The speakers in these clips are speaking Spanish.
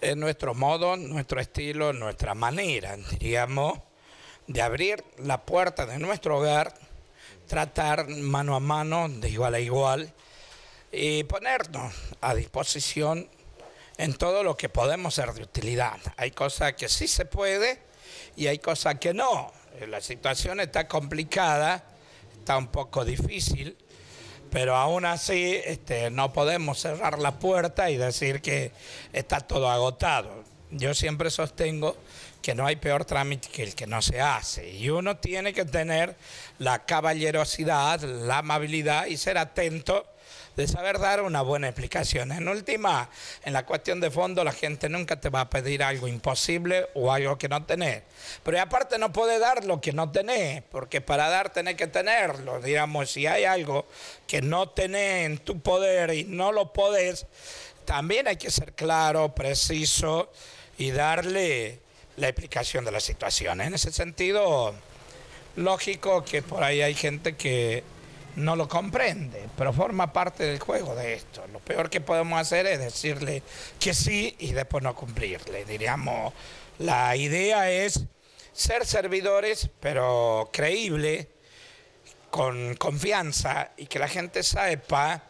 Es nuestro modo, nuestro estilo, nuestra manera, diríamos, de abrir la puerta de nuestro hogar, tratar mano a mano, de igual a igual, y ponernos a disposición en todo lo que podemos ser de utilidad. Hay cosas que sí se puede y hay cosas que no. La situación está complicada, está un poco difícil pero aún así este, no podemos cerrar la puerta y decir que está todo agotado. Yo siempre sostengo que no hay peor trámite que el que no se hace. Y uno tiene que tener la caballerosidad, la amabilidad y ser atento de saber dar una buena explicación. En última, en la cuestión de fondo, la gente nunca te va a pedir algo imposible o algo que no tenés. Pero aparte no puede dar lo que no tenés, porque para dar tenés que tenerlo. Digamos, si hay algo que no tenés en tu poder y no lo podés, también hay que ser claro, preciso y darle la explicación de la situación. ¿eh? En ese sentido, lógico que por ahí hay gente que no lo comprende, pero forma parte del juego de esto. Lo peor que podemos hacer es decirle que sí y después no cumplirle. Diríamos, la idea es ser servidores, pero creíble, con confianza y que la gente sepa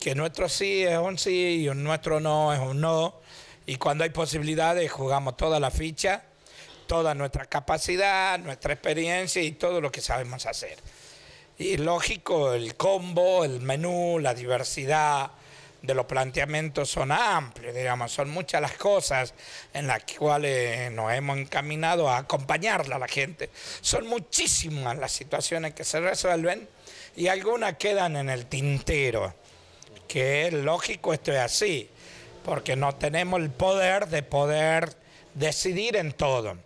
que nuestro sí es un sí y nuestro no es un no y cuando hay posibilidades, jugamos toda la ficha, toda nuestra capacidad, nuestra experiencia y todo lo que sabemos hacer. Y lógico, el combo, el menú, la diversidad de los planteamientos son amplios, digamos, son muchas las cosas en las cuales nos hemos encaminado a acompañarla a la gente. Son muchísimas las situaciones que se resuelven y algunas quedan en el tintero, que es lógico, esto es así porque no tenemos el poder de poder decidir en todo.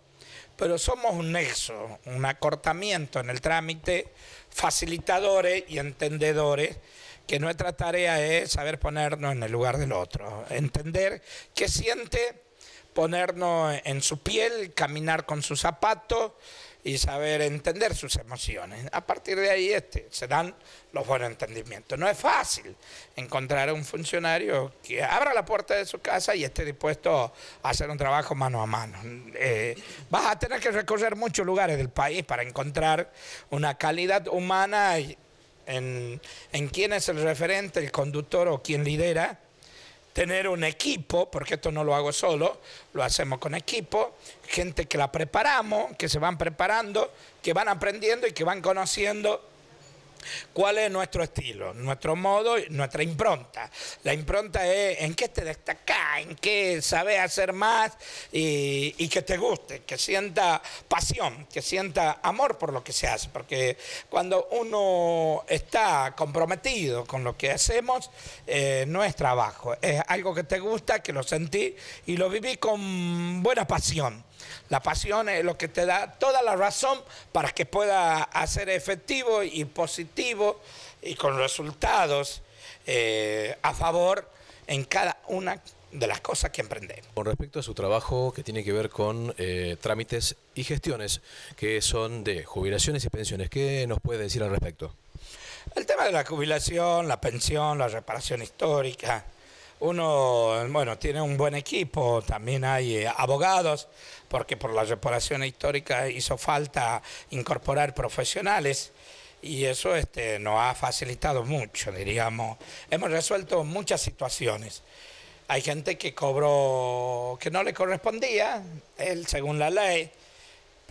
Pero somos un nexo, un acortamiento en el trámite, facilitadores y entendedores, que nuestra tarea es saber ponernos en el lugar del otro, entender qué siente ponernos en su piel, caminar con sus zapatos y saber entender sus emociones. A partir de ahí este, se dan los buenos entendimientos. No es fácil encontrar a un funcionario que abra la puerta de su casa y esté dispuesto a hacer un trabajo mano a mano. Eh, vas a tener que recorrer muchos lugares del país para encontrar una calidad humana en quién es el referente, el conductor o quien lidera tener un equipo, porque esto no lo hago solo, lo hacemos con equipo, gente que la preparamos, que se van preparando, que van aprendiendo y que van conociendo ¿Cuál es nuestro estilo? Nuestro modo, nuestra impronta. La impronta es en qué te destacás, en qué sabes hacer más y, que te guste, que sienta pasión, que sienta amor por lo que se hace. Porque cuando uno está comprometido con lo que hacemos, eh, no es trabajo, es algo que te gusta, que lo sentí y lo viví con buena pasión. La pasión es lo que te da toda la razón para que pueda hacer efectivo y positivo y con resultados eh, a favor en cada una de las cosas que emprendemos. Con respecto a su trabajo que tiene que ver con eh, trámites y gestiones que son de jubilaciones y pensiones, ¿qué nos puede decir al respecto? El tema de la jubilación, la pensión, la reparación histórica, uno, bueno, tiene un buen equipo, también hay eh, abogados, porque por la reparación histórica hizo falta incorporar profesionales y eso este, nos ha facilitado mucho, diríamos. Hemos resuelto muchas situaciones. Hay gente que cobró, que no le correspondía, él según la ley,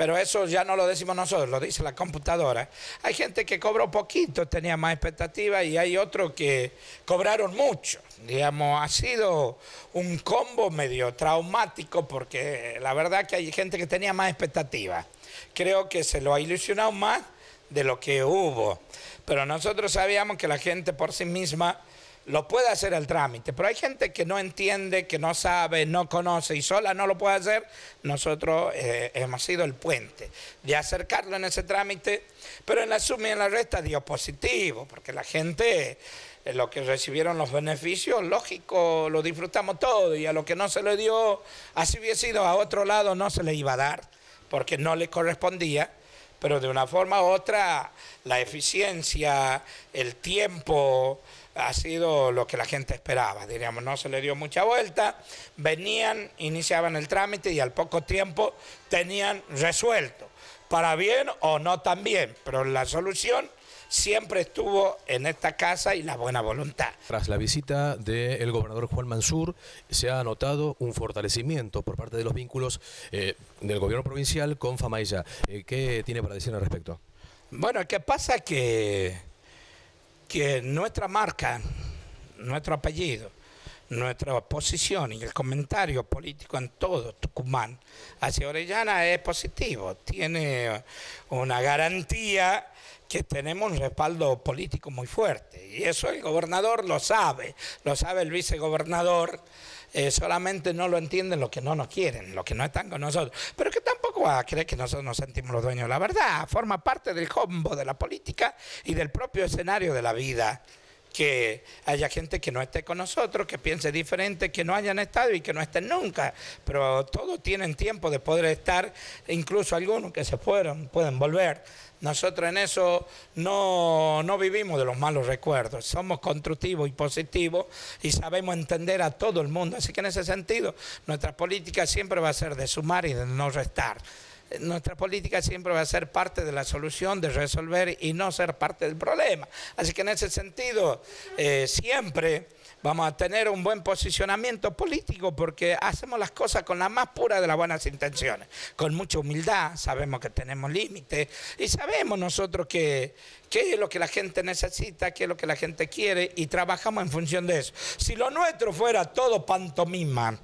pero eso ya no lo decimos nosotros, lo dice la computadora. Hay gente que cobró poquito, tenía más expectativas, y hay otros que cobraron mucho. Digamos, ha sido un combo medio traumático porque la verdad que hay gente que tenía más expectativas. Creo que se lo ha ilusionado más de lo que hubo. Pero nosotros sabíamos que la gente por sí misma lo puede hacer el trámite, pero hay gente que no entiende, que no sabe, no conoce y sola no lo puede hacer. Nosotros eh, hemos sido el puente de acercarlo en ese trámite, pero en la suma y en la resta dio positivo, porque la gente, eh, lo que recibieron los beneficios, lógico, lo disfrutamos todo y a lo que no se le dio, así hubiese sido a otro lado, no se le iba a dar, porque no le correspondía pero de una forma u otra la eficiencia, el tiempo, ha sido lo que la gente esperaba, diríamos, no se le dio mucha vuelta, venían, iniciaban el trámite y al poco tiempo tenían resuelto, para bien o no tan bien, pero la solución siempre estuvo en esta casa y la buena voluntad. Tras la visita del gobernador Juan Mansur, se ha notado un fortalecimiento por parte de los vínculos eh, del gobierno provincial con Famailla, eh, ¿Qué tiene para decir al respecto? Bueno, ¿qué pasa? Que que nuestra marca, nuestro apellido, nuestra posición y el comentario político en todo Tucumán hacia Orellana es positivo, tiene una garantía que tenemos un respaldo político muy fuerte y eso el gobernador lo sabe, lo sabe el vicegobernador, eh, solamente no lo entienden los que no nos quieren, los que no están con nosotros, pero que están cree que nosotros nos sentimos los dueños de la verdad. Forma parte del combo de la política y del propio escenario de la vida que haya gente que no esté con nosotros, que piense diferente, que no hayan estado y que no estén nunca. Pero todos tienen tiempo de poder estar, e incluso algunos que se fueron pueden volver. Nosotros en eso no, no vivimos de los malos recuerdos, somos constructivos y positivos y sabemos entender a todo el mundo. Así que en ese sentido, nuestra política siempre va a ser de sumar y de no restar nuestra política siempre va a ser parte de la solución, de resolver y no ser parte del problema. Así que en ese sentido, eh, siempre vamos a tener un buen posicionamiento político porque hacemos las cosas con la más pura de las buenas intenciones, con mucha humildad, sabemos que tenemos límites y sabemos nosotros qué es lo que la gente necesita, qué es lo que la gente quiere y trabajamos en función de eso. Si lo nuestro fuera todo pantomima,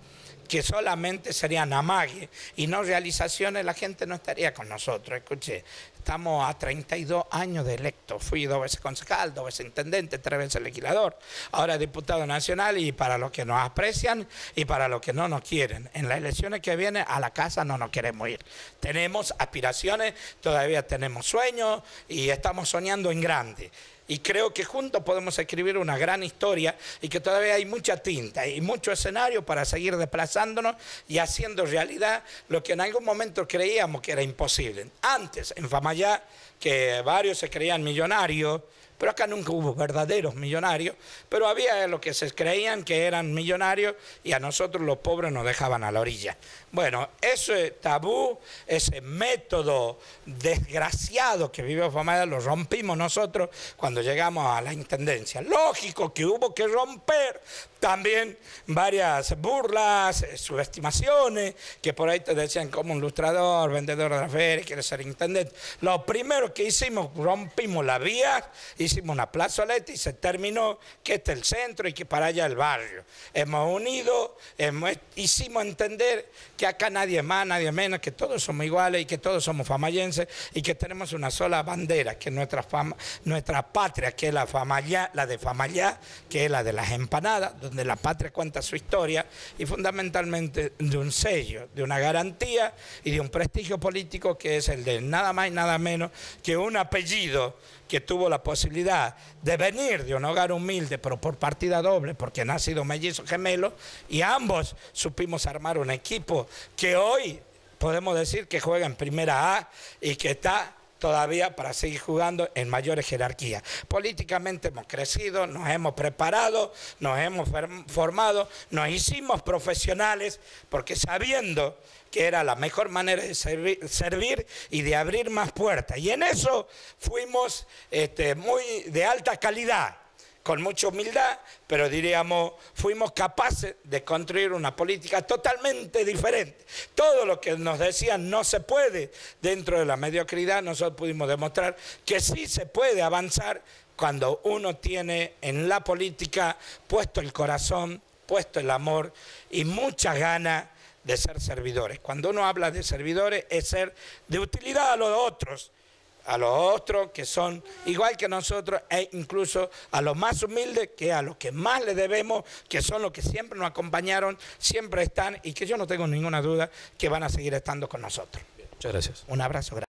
que solamente serían amagues y no realizaciones, la gente no estaría con nosotros. Escuche, estamos a 32 años de electo. Fui dos veces concejal, dos veces intendente, tres veces legislador, ahora diputado nacional y para los que nos aprecian y para los que no nos quieren. En las elecciones que vienen a la casa no nos queremos ir. Tenemos aspiraciones, todavía tenemos sueños y estamos soñando en grande y creo que juntos podemos escribir una gran historia y que todavía hay mucha tinta y mucho escenario para seguir desplazándonos y haciendo realidad lo que en algún momento creíamos que era imposible. Antes, en Famayá, que varios se creían millonarios, pero acá nunca hubo verdaderos millonarios, pero había los que se creían que eran millonarios y a nosotros los pobres nos dejaban a la orilla. Bueno, ese tabú, ese método desgraciado que vive Fameda... lo rompimos nosotros cuando llegamos a la intendencia. Lógico que hubo que romper también varias burlas, eh, subestimaciones, que por ahí te decían como un vendedor de la feria, quiere ser intendente. Lo primero que hicimos, rompimos la vía hicimos una plazoleta y se terminó que este es el centro y que para allá el barrio. Hemos unido, hemos, hicimos entender que acá nadie más, nadie menos, que todos somos iguales y que todos somos famayenses y que tenemos una sola bandera, que es nuestra, patria, que es la, la de Famallá, que es la de las empanadas, donde la patria cuenta su historia y fundamentalmente de un sello, de una garantía y de un prestigio político que es el de nada más y nada menos que un apellido que tuvo la posibilidad de venir de un hogar humilde, pero por partida doble, porque nacido mellizo gemelo y ambos supimos armar un equipo que hoy podemos decir que juega en primera A y que está todavía para seguir jugando en mayores jerarquías. Políticamente hemos crecido, nos hemos preparado, nos hemos formado, nos hicimos profesionales, porque sabiendo que era la mejor manera de servir, y de abrir más puertas. Y en eso fuimos este, muy de alta calidad con mucha humildad, pero diríamos, fuimos capaces de construir una política totalmente diferente. Todo lo que nos decían no se puede dentro de la mediocridad, nosotros pudimos demostrar que sí se puede avanzar cuando uno tiene en la política puesto el corazón, puesto el amor y muchas ganas de ser servidores. Cuando uno habla de servidores es ser de utilidad a los otros a los otros que son igual que nosotros e incluso a los más humildes que a los que más le debemos, que son los que siempre nos acompañaron, siempre están y que yo no tengo ninguna duda que van a seguir estando con nosotros. muchas gracias. Un abrazo, grande.